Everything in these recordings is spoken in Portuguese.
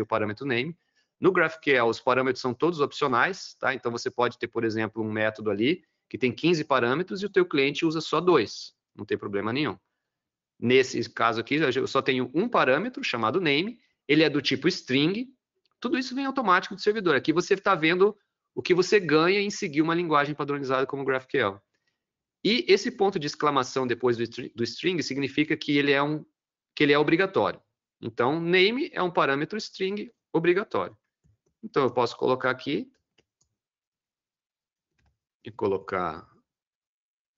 o parâmetro name. No GraphQL, os parâmetros são todos opcionais, tá? Então você pode ter, por exemplo, um método ali que tem 15 parâmetros e o teu cliente usa só dois, não tem problema nenhum. Nesse caso aqui, eu só tenho um parâmetro chamado name, ele é do tipo string, tudo isso vem automático do servidor. Aqui você está vendo o que você ganha em seguir uma linguagem padronizada como GraphQL. E esse ponto de exclamação depois do string significa que ele é, um, que ele é obrigatório. Então, name é um parâmetro string obrigatório. Então, eu posso colocar aqui e colocar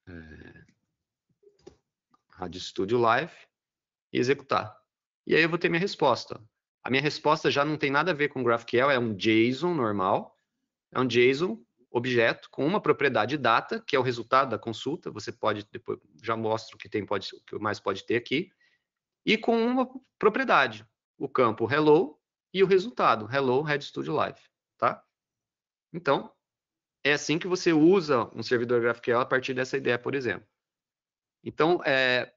é, Studio Live e executar. E aí eu vou ter minha resposta. A minha resposta já não tem nada a ver com GraphQL, é um JSON normal. É um JSON objeto com uma propriedade data, que é o resultado da consulta. Você pode, depois já mostro o que, tem, pode, o que mais pode ter aqui e com uma propriedade, o campo hello e o resultado, hello Red Studio Live, tá? Então, é assim que você usa um servidor GraphQL a partir dessa ideia, por exemplo. Então, é,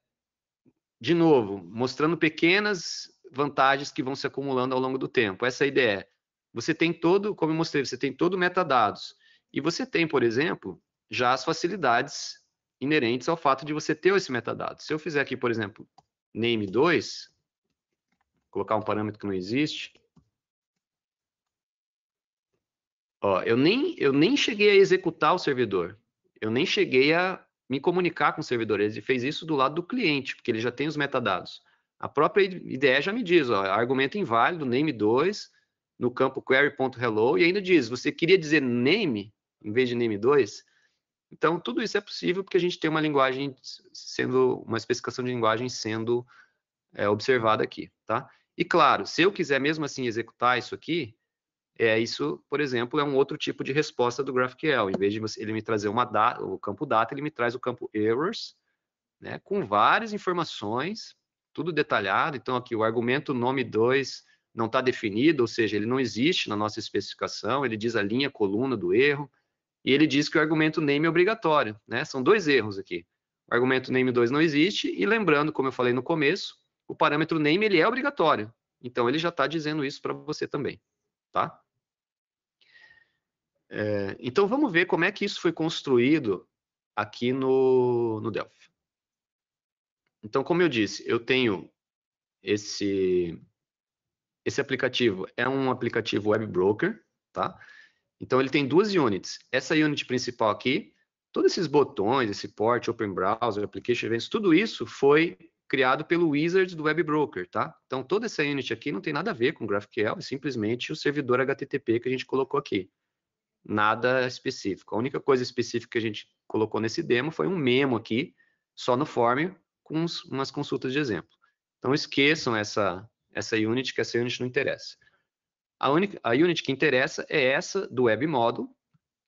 de novo, mostrando pequenas vantagens que vão se acumulando ao longo do tempo. Essa é ideia, você tem todo, como eu mostrei, você tem todo metadados. E você tem, por exemplo, já as facilidades inerentes ao fato de você ter esse metadado. Se eu fizer aqui, por exemplo, name 2, colocar um parâmetro que não existe. Ó, eu nem, eu nem cheguei a executar o servidor. Eu nem cheguei a me comunicar com o servidor. Ele fez isso do lado do cliente, porque ele já tem os metadados. A própria IDE já me diz, ó, argumento inválido, name 2, no campo query.hello, e ainda diz, você queria dizer name, em vez de name 2? Então, tudo isso é possível porque a gente tem uma linguagem sendo, uma especificação de linguagem sendo é, observada aqui, tá? E claro, se eu quiser mesmo assim executar isso aqui, é isso, por exemplo, é um outro tipo de resposta do GraphQL. Em vez de você, ele me trazer uma data, o campo data, ele me traz o campo errors, né, com várias informações, tudo detalhado. Então aqui o argumento nome 2 não está definido, ou seja, ele não existe na nossa especificação, ele diz a linha, coluna do erro. E ele diz que o argumento name é obrigatório, né? São dois erros aqui. O argumento name 2 não existe, e lembrando, como eu falei no começo, o parâmetro name ele é obrigatório. Então, ele já está dizendo isso para você também, tá? É, então, vamos ver como é que isso foi construído aqui no, no Delphi. Então, como eu disse, eu tenho esse, esse aplicativo, é um aplicativo web broker, tá? Então ele tem duas units. Essa unit principal aqui, todos esses botões, esse port, Open Browser, Application Events, tudo isso foi criado pelo Wizard do Web Broker, tá? Então toda essa unit aqui não tem nada a ver com GraphQL, é simplesmente o servidor HTTP que a gente colocou aqui. Nada específico. A única coisa específica que a gente colocou nesse demo foi um memo aqui, só no form, com umas consultas de exemplo. Então esqueçam essa, essa unit, que essa unit não interessa. A, única, a unit que interessa é essa do Web Model,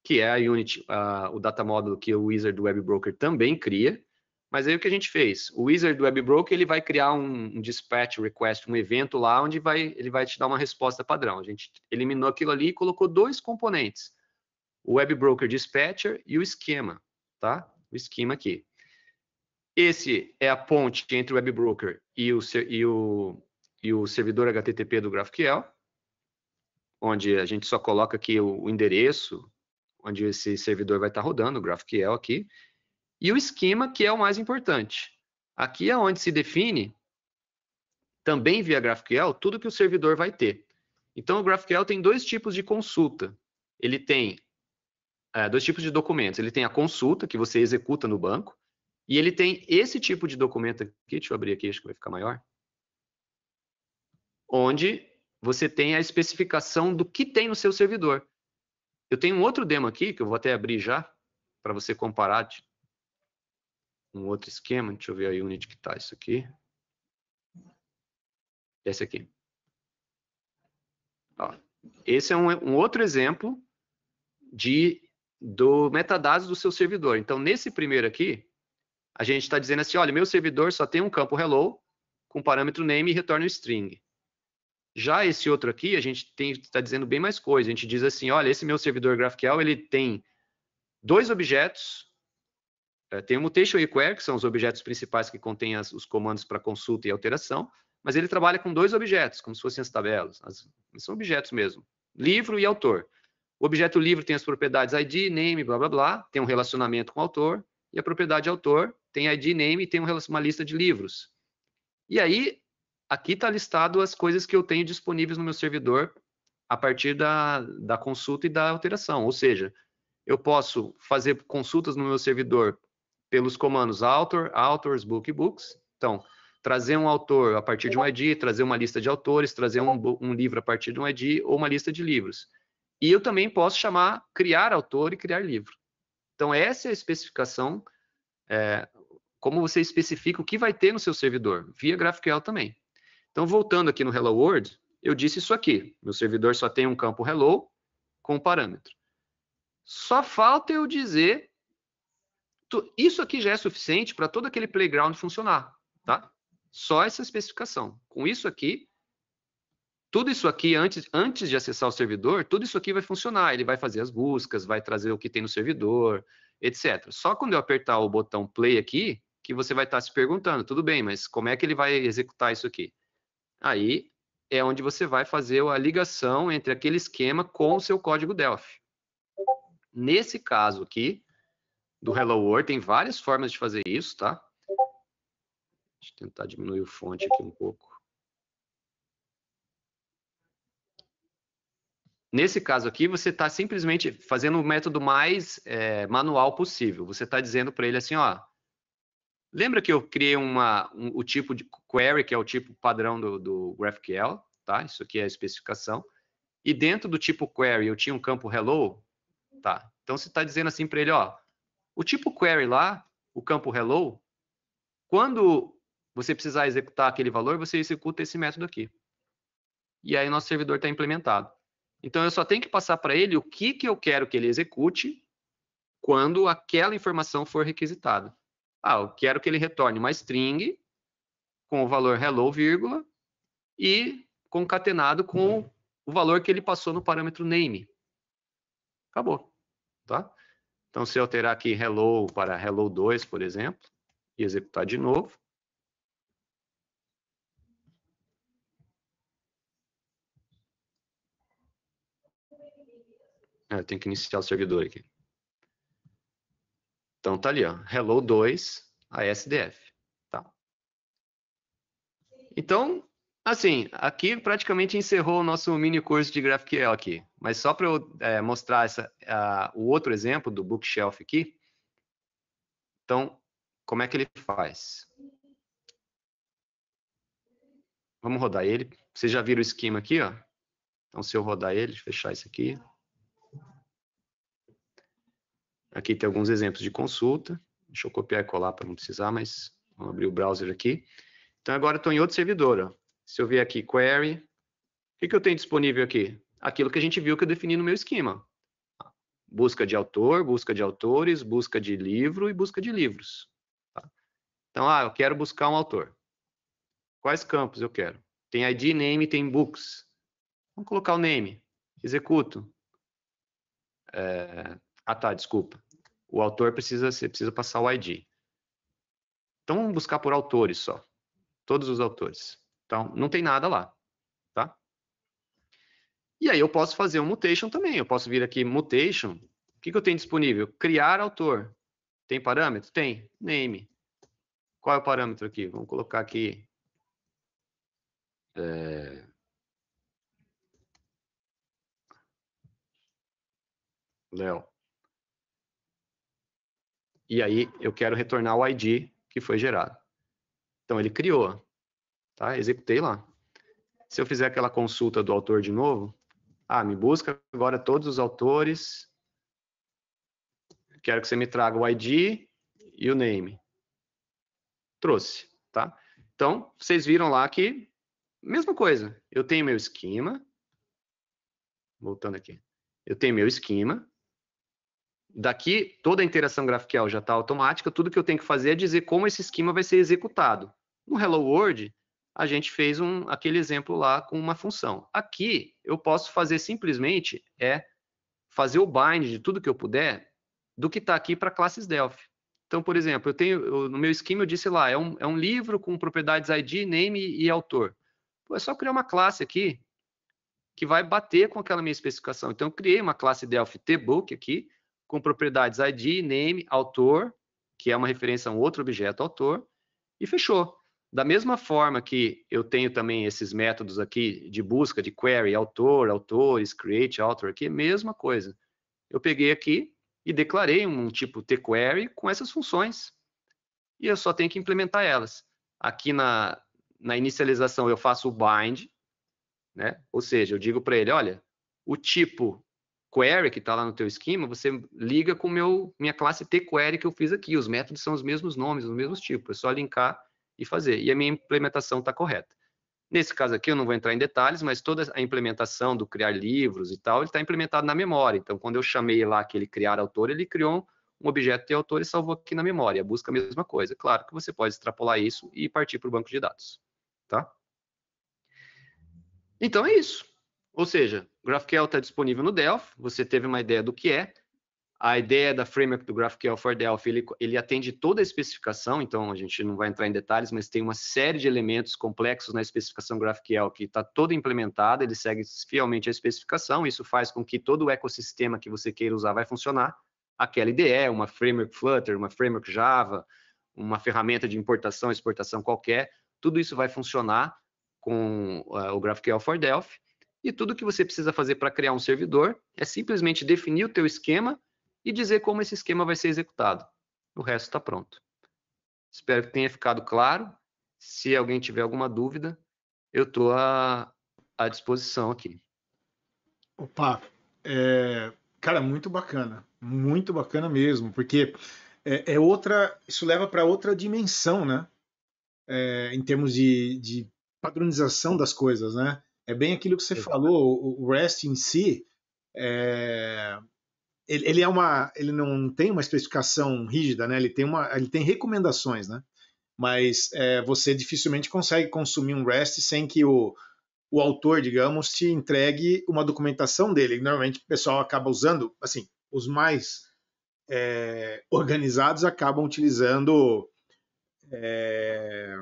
que é a unit, a, o data model que o wizard do Web Broker também cria. Mas aí o que a gente fez? O wizard do Web Broker ele vai criar um, um dispatch request, um evento lá onde vai, ele vai te dar uma resposta padrão. A gente eliminou aquilo ali e colocou dois componentes: o Web Broker Dispatcher e o esquema, tá? O esquema aqui. Esse é a ponte entre o Web Broker e o, e o, e o servidor HTTP do GraphQL onde a gente só coloca aqui o endereço onde esse servidor vai estar rodando, o GraphQL aqui, e o esquema, que é o mais importante. Aqui é onde se define, também via GraphQL, tudo que o servidor vai ter. Então, o GraphQL tem dois tipos de consulta. Ele tem é, dois tipos de documentos. Ele tem a consulta, que você executa no banco, e ele tem esse tipo de documento aqui, deixa eu abrir aqui, acho que vai ficar maior, onde você tem a especificação do que tem no seu servidor. Eu tenho um outro demo aqui, que eu vou até abrir já, para você comparar um outro esquema. Deixa eu ver a unit que está isso aqui. Esse aqui. Ó, esse é um, um outro exemplo de do metadados do seu servidor. Então, nesse primeiro aqui, a gente está dizendo assim, olha, meu servidor só tem um campo hello com parâmetro name e retorna o string. Já esse outro aqui, a gente está dizendo bem mais coisa. A gente diz assim, olha, esse meu servidor GraphQL, ele tem dois objetos, eh, tem o mutation e query, que são os objetos principais que contêm as, os comandos para consulta e alteração, mas ele trabalha com dois objetos, como se fossem as tabelas. As, são objetos mesmo, livro e autor. O objeto livro tem as propriedades ID, name, blá, blá, blá, tem um relacionamento com o autor, e a propriedade autor tem ID, name e tem uma lista de livros. E aí, aqui está listado as coisas que eu tenho disponíveis no meu servidor a partir da, da consulta e da alteração. Ou seja, eu posso fazer consultas no meu servidor pelos comandos author, authors, book, books. Então, trazer um autor a partir de um ID, trazer uma lista de autores, trazer um, um livro a partir de um ID ou uma lista de livros. E eu também posso chamar criar autor e criar livro. Então, essa é a especificação, é, como você especifica o que vai ter no seu servidor, via GraphQL também. Então, voltando aqui no Hello World, eu disse isso aqui. Meu servidor só tem um campo Hello com parâmetro. Só falta eu dizer... Isso aqui já é suficiente para todo aquele playground funcionar, tá? Só essa especificação. Com isso aqui, tudo isso aqui, antes, antes de acessar o servidor, tudo isso aqui vai funcionar. Ele vai fazer as buscas, vai trazer o que tem no servidor, etc. Só quando eu apertar o botão play aqui, que você vai estar se perguntando, tudo bem, mas como é que ele vai executar isso aqui? Aí é onde você vai fazer a ligação entre aquele esquema com o seu código Delphi. Nesse caso aqui, do Hello World, tem várias formas de fazer isso, tá? Deixa eu tentar diminuir o fonte aqui um pouco. Nesse caso aqui, você está simplesmente fazendo o método mais é, manual possível. Você está dizendo para ele assim, ó, Lembra que eu criei uma, um, o tipo de query, que é o tipo padrão do, do GraphQL, tá? Isso aqui é a especificação. E dentro do tipo query eu tinha um campo hello, tá? Então você está dizendo assim para ele, ó, o tipo query lá, o campo hello, quando você precisar executar aquele valor, você executa esse método aqui. E aí nosso servidor está implementado. Então eu só tenho que passar para ele o que, que eu quero que ele execute quando aquela informação for requisitada. Ah, eu quero que ele retorne uma string com o valor hello, vírgula, e concatenado com uhum. o valor que ele passou no parâmetro name. Acabou, tá? Então, se eu alterar aqui hello para hello 2, por exemplo, e executar de novo, é, Eu tenho que iniciar o servidor aqui. Então tá ali, ó, hello 2 ASDF, tá? Então, assim, aqui praticamente encerrou o nosso mini curso de GraphQL aqui, mas só para eu é, mostrar essa, a, o outro exemplo do bookshelf aqui, então, como é que ele faz? Vamos rodar ele. Vocês já viram o esquema aqui, ó? Então, se eu rodar ele, fechar isso aqui, Aqui tem alguns exemplos de consulta. Deixa eu copiar e colar para não precisar, mas vamos abrir o browser aqui. Então, agora estou em outro servidor. Ó. Se eu vier aqui query, o que, que eu tenho disponível aqui? Aquilo que a gente viu que eu defini no meu esquema. Busca de autor, busca de autores, busca de livro e busca de livros. Tá? Então, ah, eu quero buscar um autor. Quais campos eu quero? Tem ID, name, tem books. Vamos colocar o name. Executo. É... Ah, tá, desculpa o autor precisa, precisa passar o ID. Então vamos buscar por autores só. Todos os autores. Então, não tem nada lá. Tá? E aí eu posso fazer um mutation também. Eu posso vir aqui mutation. O que, que eu tenho disponível? Criar autor. Tem parâmetro? Tem. Name. Qual é o parâmetro aqui? Vamos colocar aqui. É... Léo. E aí eu quero retornar o ID que foi gerado. Então ele criou, tá? Executei lá. Se eu fizer aquela consulta do autor de novo, ah, me busca agora todos os autores. Quero que você me traga o ID e o name. Trouxe, tá? Então, vocês viram lá que mesma coisa. Eu tenho meu esquema. Voltando aqui. Eu tenho meu esquema. Daqui, toda a interação grafical já está automática, tudo que eu tenho que fazer é dizer como esse esquema vai ser executado. No Hello World, a gente fez um, aquele exemplo lá com uma função. Aqui, eu posso fazer simplesmente é fazer o bind de tudo que eu puder do que está aqui para classes Delphi. Então, por exemplo, eu tenho eu, no meu esquema eu disse lá, é um, é um livro com propriedades ID, name e autor. Pô, é só criar uma classe aqui que vai bater com aquela minha especificação. Então, eu criei uma classe Delphi tbook aqui, com propriedades ID, name, autor, que é uma referência a um outro objeto autor, e fechou. Da mesma forma que eu tenho também esses métodos aqui de busca, de query, autor, autores, create, author aqui, mesma coisa. Eu peguei aqui e declarei um tipo tquery com essas funções. E eu só tenho que implementar elas. Aqui na, na inicialização eu faço o bind, né? ou seja, eu digo para ele, olha, o tipo query que está lá no teu esquema, você liga com meu minha classe tQuery que eu fiz aqui. Os métodos são os mesmos nomes, os mesmos tipos. É só linkar e fazer. E a minha implementação está correta. Nesse caso aqui, eu não vou entrar em detalhes, mas toda a implementação do criar livros e tal, ele está implementado na memória. Então, quando eu chamei lá aquele criar autor, ele criou um objeto de autor e salvou aqui na memória. Busca a mesma coisa. Claro que você pode extrapolar isso e partir para o banco de dados. Tá? Então, é isso. Ou seja, GraphQL está disponível no Delphi, você teve uma ideia do que é, a ideia da framework do GraphQL for Delphi, ele, ele, atende toda a especificação, então a gente não vai entrar em detalhes, mas tem uma série de elementos complexos na especificação GraphQL que está toda implementada, ele segue fielmente a especificação, isso faz com que todo o ecossistema que você queira usar vai funcionar, aquela IDE, uma framework Flutter, uma framework Java, uma ferramenta de importação, exportação qualquer, tudo isso vai funcionar com uh, o GraphQL for Delphi, e tudo que você precisa fazer para criar um servidor é simplesmente definir o teu esquema e dizer como esse esquema vai ser executado. O resto está pronto. Espero que tenha ficado claro. Se alguém tiver alguma dúvida, eu estou à, à disposição aqui. Opa, é, cara, muito bacana, muito bacana mesmo, porque é, é outra, isso leva para outra dimensão, né? É, em termos de, de, padronização das coisas, né? É bem aquilo que você falou, o REST em si, é, ele, ele, é uma, ele não tem uma especificação rígida, né? Ele tem uma, ele tem recomendações, né? Mas é, você dificilmente consegue consumir um REST sem que o, o autor, digamos, te entregue uma documentação dele. Normalmente o pessoal acaba usando, assim, os mais é, organizados acabam utilizando é,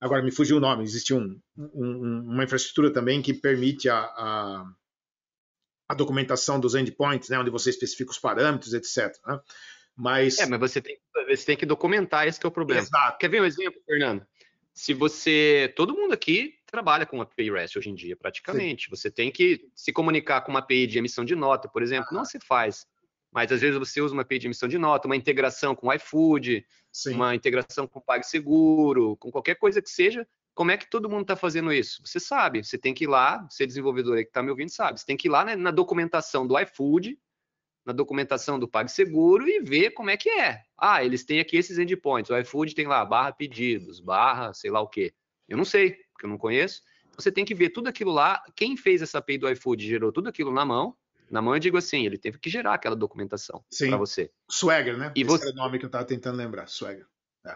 Agora me fugiu o nome, existe um, um, uma infraestrutura também que permite a, a, a, documentação dos endpoints, né, onde você especifica os parâmetros, etc. Né? Mas... É, mas você tem, você tem que documentar, esse é o problema. Exato. Quer ver um exemplo, Fernando? Se você... Todo mundo aqui trabalha com API REST hoje em dia, praticamente. Sim. Você tem que se comunicar com uma API de emissão de nota, por exemplo. Ah. Não se faz mas às vezes você usa uma API de emissão de nota, uma integração com o iFood, Sim. uma integração com o PagSeguro, com qualquer coisa que seja. Como é que todo mundo está fazendo isso? Você sabe, você tem que ir lá, você desenvolvedor aí que está me ouvindo sabe, você tem que ir lá né, na documentação do iFood, na documentação do PagSeguro e ver como é que é. Ah, eles têm aqui esses endpoints. O iFood tem lá barra pedidos, barra sei lá o quê. Eu não sei, porque eu não conheço. Você tem que ver tudo aquilo lá, quem fez essa API do iFood gerou tudo aquilo na mão na mão eu digo assim, ele teve que gerar aquela documentação para você. Swagger, né? E Esse você... era é o nome que eu estava tentando lembrar, Swagger.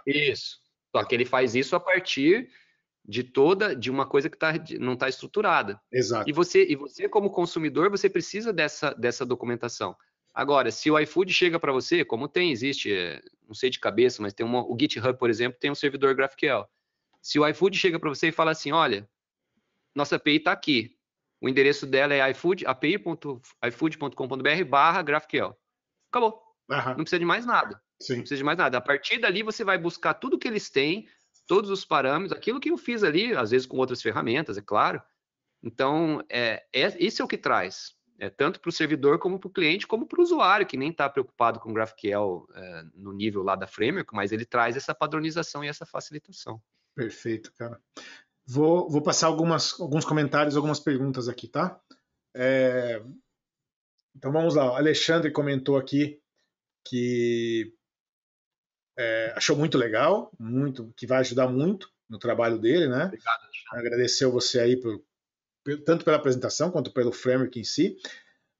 É. Isso. Só que ele faz isso a partir de toda de uma coisa que tá, não está estruturada. Exato. E você, e você como consumidor, você precisa dessa, dessa documentação. Agora, se o iFood chega para você, como tem, existe, é, não sei de cabeça, mas tem uma, o GitHub, por exemplo, tem um servidor GraphQL. Se o iFood chega para você e fala assim, olha, nossa API está aqui, o endereço dela é iFood, api.ifood.com.br barra GraphQL. Acabou. Uhum. Não precisa de mais nada. Sim. Não precisa de mais nada. A partir dali você vai buscar tudo que eles têm, todos os parâmetros, aquilo que eu fiz ali, às vezes com outras ferramentas, é claro. Então, é, é isso é o que traz. É, tanto para o servidor como para o cliente, como para o usuário, que nem está preocupado com GraphQL é, no nível lá da framework, mas ele traz essa padronização e essa facilitação. Perfeito, cara. Vou, vou passar algumas, alguns comentários, algumas perguntas aqui, tá? É... Então vamos lá. O Alexandre comentou aqui que é, achou muito legal, muito que vai ajudar muito no trabalho dele, né? Obrigado, Alexandre. Agradeceu você aí por, tanto pela apresentação quanto pelo framework em si.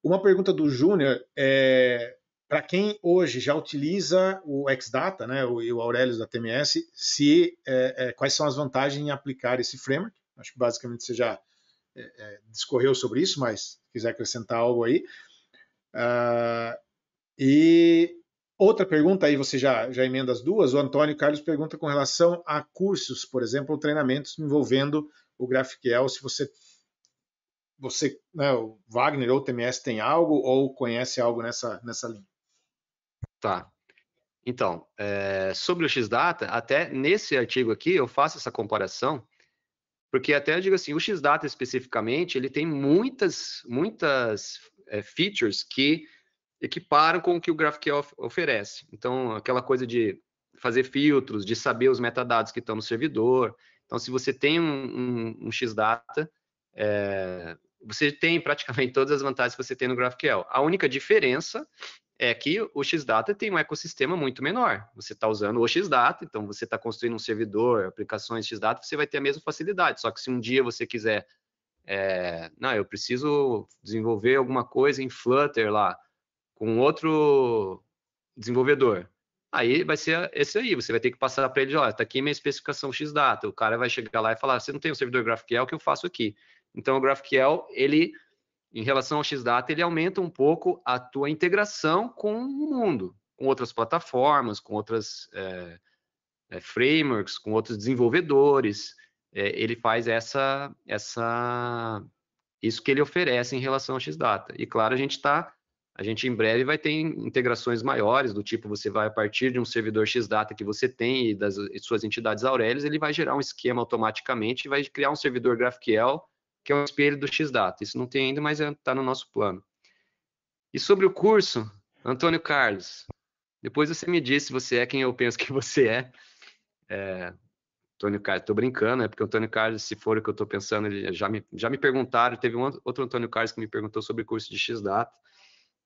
Uma pergunta do Júnior é para quem hoje já utiliza o Xdata né, e o Aurelius da TMS, se, é, é, quais são as vantagens em aplicar esse framework. Acho que basicamente você já é, é discorreu sobre isso, mas quiser acrescentar algo aí. Uh, e outra pergunta, aí você já, já emenda as duas. O Antônio Carlos pergunta com relação a cursos, por exemplo, treinamentos envolvendo o GraphQL, se você você, né, o Wagner ou o TMS tem algo ou conhece algo nessa, nessa linha? Tá. Então, é, sobre o X-Data, até nesse artigo aqui eu faço essa comparação, porque até eu digo assim, o X-Data especificamente, ele tem muitas, muitas é, features que equiparam com o que o GraphQL oferece. Então, aquela coisa de fazer filtros, de saber os metadados que estão no servidor. Então, se você tem um, um, um X-Data, é, você tem praticamente todas as vantagens que você tem no GraphQL. A única diferença é que o Xdata tem um ecossistema muito menor. Você está usando o Xdata, então você está construindo um servidor, aplicações Xdata, você vai ter a mesma facilidade. Só que se um dia você quiser, é, não, eu preciso desenvolver alguma coisa em Flutter lá, com outro desenvolvedor. Aí vai ser esse aí, você vai ter que passar para ele, olha, está aqui minha especificação Xdata. O cara vai chegar lá e falar, você não tem um servidor GraphQL, o que eu faço aqui? Então, o GraphQL, ele, em relação ao Xdata, ele aumenta um pouco a tua integração com o mundo, com outras plataformas, com outras é, é, frameworks, com outros desenvolvedores. É, ele faz essa, essa, isso que ele oferece em relação ao Xdata. E claro, a gente está a gente em breve vai ter integrações maiores, do tipo você vai a partir de um servidor Xdata que você tem e das suas entidades Aurelius, ele vai gerar um esquema automaticamente e vai criar um servidor GraphQL que é o espelho do XData. Isso não tem ainda, mas está é, no nosso plano. E sobre o curso, Antônio Carlos, depois você me diz se você é quem eu penso que você é. é Antônio Carlos, estou brincando, é porque o Antônio Carlos, se for o que eu estou pensando, ele já me, já me perguntaram, teve um outro Antônio Carlos que me perguntou sobre o curso de XData.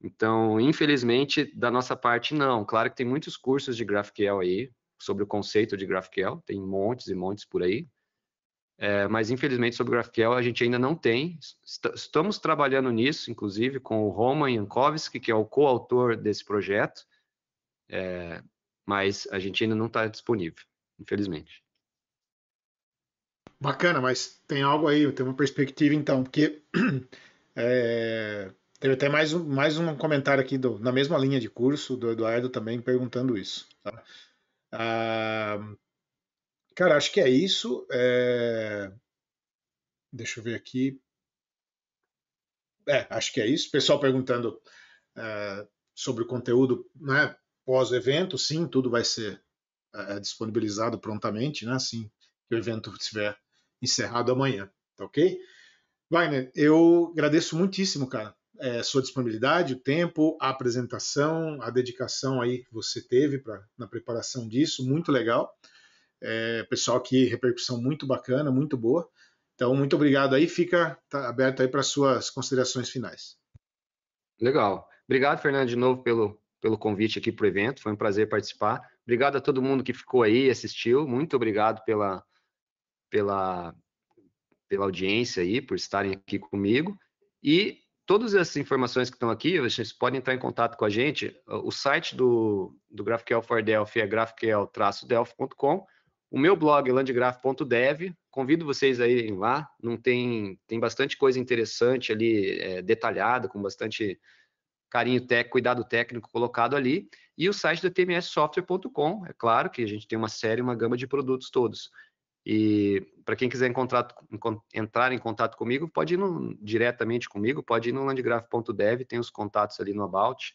Então, infelizmente, da nossa parte, não. Claro que tem muitos cursos de GraphQL aí, sobre o conceito de GraphQL, tem montes e montes por aí, é, mas infelizmente sobre o GraphQL a gente ainda não tem. Estamos trabalhando nisso, inclusive, com o Roman Jankowski, que é o coautor desse projeto, é, mas a gente ainda não está disponível, infelizmente. Bacana, mas tem algo aí, tem uma perspectiva então, porque é, teve até mais um, mais um comentário aqui do, na mesma linha de curso do Eduardo também perguntando isso. Tá? Ah, Cara, acho que é isso. É... Deixa eu ver aqui. É, acho que é isso. Pessoal perguntando é, sobre o conteúdo né, pós-evento. Sim, tudo vai ser é, disponibilizado prontamente, né? Assim que o evento estiver encerrado amanhã, tá ok? Wagner, eu agradeço muitíssimo, cara, é, sua disponibilidade, o tempo, a apresentação, a dedicação aí que você teve pra, na preparação disso, muito legal. É, pessoal que repercussão muito bacana, muito boa. Então, muito obrigado aí. Fica tá aberto aí para suas considerações finais. Legal. Obrigado, Fernando, de novo pelo, pelo convite aqui para o evento. Foi um prazer participar. Obrigado a todo mundo que ficou aí e assistiu. Muito obrigado pela, pela, pela audiência aí, por estarem aqui comigo. E todas essas informações que estão aqui, vocês podem entrar em contato com a gente. O site do, do GraphQL for Delphi é graphql-delphi.com o meu blog, landgraf.dev, convido vocês a irem lá, não tem, tem bastante coisa interessante ali, é, detalhada, com bastante carinho técnico, cuidado técnico colocado ali, e o site da tmssoftware.com, é claro que a gente tem uma série, uma gama de produtos todos. E para quem quiser encontrar, entrar em contato comigo, pode ir no, diretamente comigo, pode ir no landgraf.dev, tem os contatos ali no About,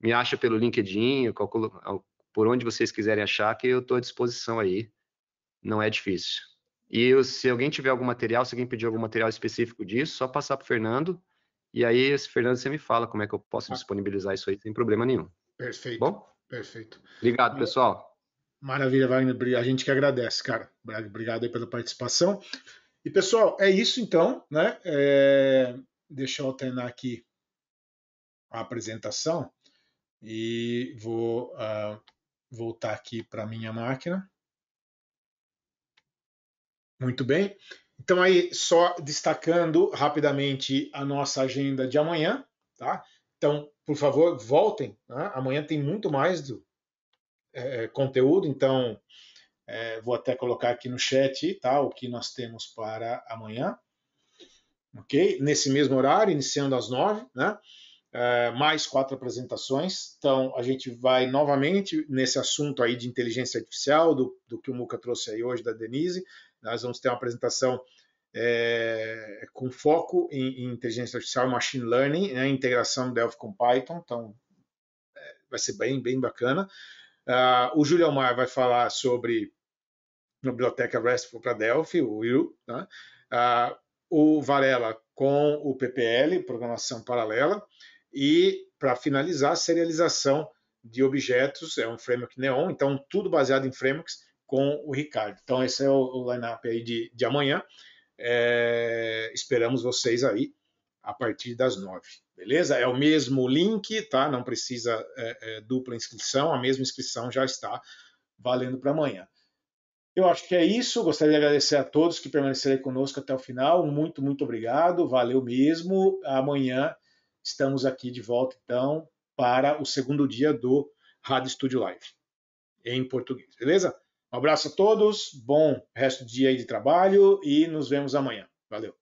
me acha pelo LinkedIn, calculo, por onde vocês quiserem achar, que eu estou à disposição aí não é difícil. E se alguém tiver algum material, se alguém pedir algum material específico disso, só passar para o Fernando. E aí, esse Fernando, você me fala como é que eu posso ah. disponibilizar isso aí sem problema nenhum. Perfeito. Bom? Perfeito. Obrigado, pessoal. Maravilha, Wagner. A gente que agradece, cara. Obrigado aí pela participação. E, pessoal, é isso então, né? É... Deixa eu alternar aqui a apresentação e vou uh, voltar aqui para minha máquina. Muito bem. Então aí só destacando rapidamente a nossa agenda de amanhã, tá? Então, por favor, voltem. Né? Amanhã tem muito mais do é, é, conteúdo, então é, vou até colocar aqui no chat tá, o que nós temos para amanhã. Ok? Nesse mesmo horário, iniciando às nove, né? É, mais quatro apresentações. Então, a gente vai novamente nesse assunto aí de inteligência artificial, do, do que o Muca trouxe aí hoje da Denise. Nós vamos ter uma apresentação é, com foco em, em, inteligência artificial e machine learning, né, integração do Delphi com Python, então é, vai ser bem, bem bacana. Uh, o Julio Mar vai falar sobre a biblioteca RESTful para Delphi, o Will. Né? Uh, o Varela com o PPL, Programação Paralela. E, para finalizar, serialização de objetos, é um framework Neon, então tudo baseado em frameworks com o Ricardo. Então, esse é o, o line-up aí de, de amanhã. É, esperamos vocês aí a partir das nove, beleza? É o mesmo link, tá? Não precisa é, é, dupla inscrição, a mesma inscrição já está valendo para amanhã. Eu acho que é isso. Gostaria de agradecer a todos que permaneceram conosco até o final. Muito, muito obrigado. Valeu mesmo. Amanhã estamos aqui de volta, então, para o segundo dia do Rádio Studio Live em português, beleza? Um abraço a todos, bom resto do dia aí de trabalho e nos vemos amanhã. Valeu!